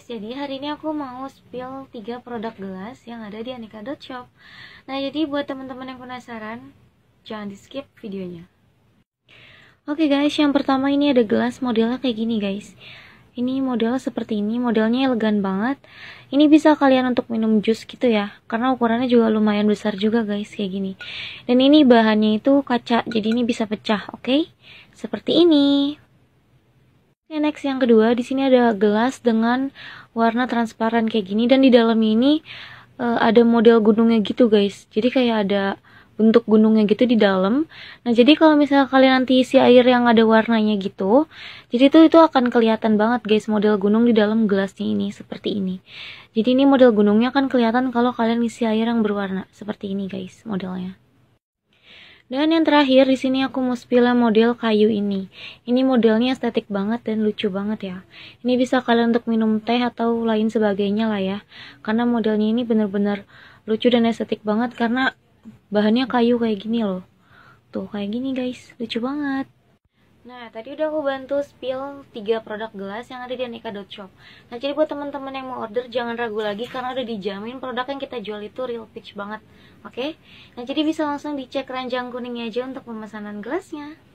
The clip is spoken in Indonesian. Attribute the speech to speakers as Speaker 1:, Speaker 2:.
Speaker 1: guys, jadi hari ini aku mau spill 3 produk gelas yang ada di aneka.shop Nah jadi buat teman-teman yang penasaran, jangan di skip videonya Oke guys, yang pertama ini ada gelas modelnya kayak gini guys Ini model seperti ini, modelnya elegan banget Ini bisa kalian untuk minum jus gitu ya Karena ukurannya juga lumayan besar juga guys, kayak gini Dan ini bahannya itu kaca, jadi ini bisa pecah, oke? Okay? Seperti ini ini next yang kedua, di sini ada gelas dengan warna transparan kayak gini dan di dalam ini uh, ada model gunungnya gitu, guys. Jadi kayak ada bentuk gunungnya gitu di dalam. Nah, jadi kalau misalnya kalian nanti isi air yang ada warnanya gitu, jadi itu itu akan kelihatan banget, guys, model gunung di dalam gelasnya ini seperti ini. Jadi ini model gunungnya akan kelihatan kalau kalian isi air yang berwarna seperti ini, guys, modelnya. Dan yang terakhir di sini aku mau pilih model kayu ini. Ini modelnya estetik banget dan lucu banget ya. Ini bisa kalian untuk minum teh atau lain sebagainya lah ya. Karena modelnya ini bener-bener lucu dan estetik banget karena bahannya kayu kayak gini loh. Tuh kayak gini guys, lucu banget. Nah, tadi udah aku bantu spill 3 produk gelas yang ada di anika.shop Nah, jadi buat teman-teman yang mau order, jangan ragu lagi karena udah dijamin produk yang kita jual itu real pitch banget Oke? Okay? Nah, jadi bisa langsung dicek ranjang kuningnya aja untuk pemesanan gelasnya